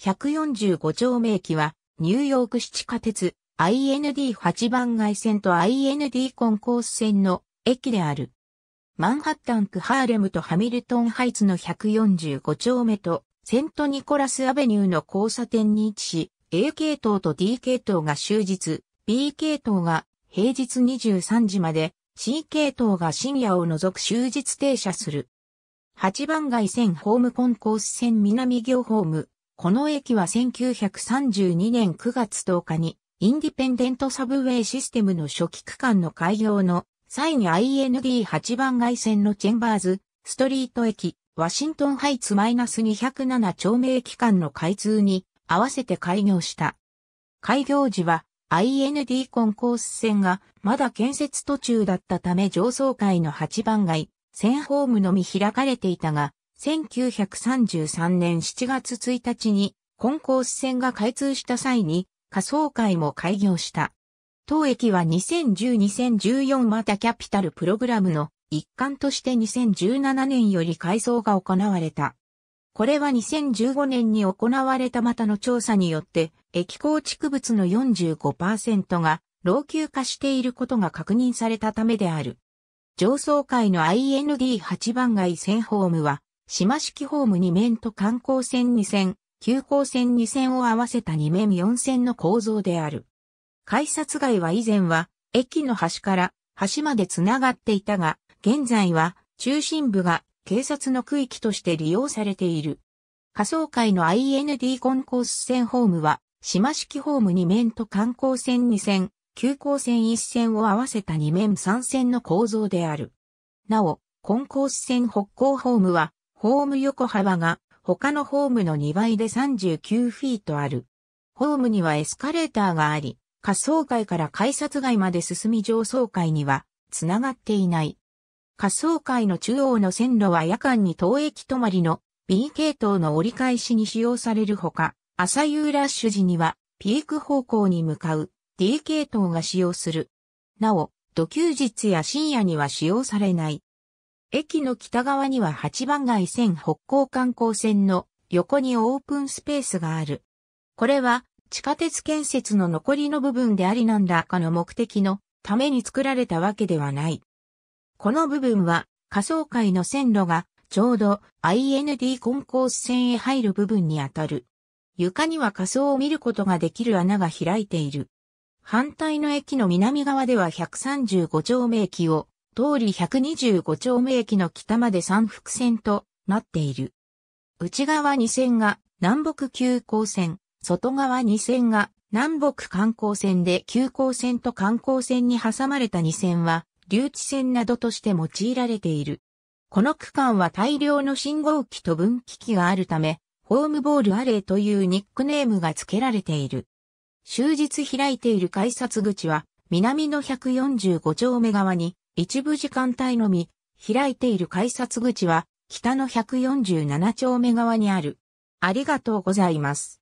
145丁目駅は、ニューヨーク市地下鉄、IND8 番街線と IND コンコース線の駅である。マンハッタン区ハーレムとハミルトンハイツの145丁目と、セントニコラスアベニューの交差点に位置し、A 系統と D 系統が終日、B 系統が平日23時まで、C 系統が深夜を除く終日停車する。8番街線ホームコンコース線南行ホーム、この駅は1932年9月10日に、インディペンデントサブウェイシステムの初期区間の開業の際に IND8 番街線のチェンバーズ、ストリート駅、ワシントンハイツ -207 丁目駅間の開通に合わせて開業した。開業時は IND コンコース線がまだ建設途中だったため上層階の8番街、線ホームのみ開かれていたが、1933年7月1日にコンコース線が開通した際に仮想会も開業した。当駅は2010-2014またキャピタルプログラムの一環として2017年より改装が行われた。これは2015年に行われたまたの調査によって、駅構築物の45%が老朽化していることが確認されたためである。上層階の IND8 番街線ホームは、島式ホーム2面と観光線2線、急行線2線を合わせた2面4線の構造である。改札街は以前は、駅の端から端まで繋がっていたが、現在は中心部が警察の区域として利用されている。仮想界の IND コンコース線ホームは、島式ホーム2面と観光線2線、急行線1線を合わせた2面3線の構造である。なお、コンコース線北高ホームは、ホーム横幅が他のホームの2倍で39フィートある。ホームにはエスカレーターがあり、滑走階から改札外まで進み上層階にはつながっていない。滑走階の中央の線路は夜間に当駅止まりの B 系統の折り返しに使用されるほか、朝夕ラッシュ時にはピーク方向に向かう D 系統が使用する。なお、土休日や深夜には使用されない。駅の北側には八番街線北港観光線の横にオープンスペースがある。これは地下鉄建設の残りの部分でありなんだかの目的のために作られたわけではない。この部分は仮想界の線路がちょうど IND コンコース線へ入る部分にあたる。床には仮想を見ることができる穴が開いている。反対の駅の南側では135丁目駅を通り125丁目駅の北まで三福線となっている。内側2線が南北急行線、外側2線が南北観光線で急行線と観光線に挟まれた2線は留置線などとして用いられている。この区間は大量の信号機と分岐機があるため、ホームボールアレーというニックネームが付けられている。終日開いている改札口は、南の145丁目側に一部時間帯のみ、開いている改札口は、北の147丁目側にある。ありがとうございます。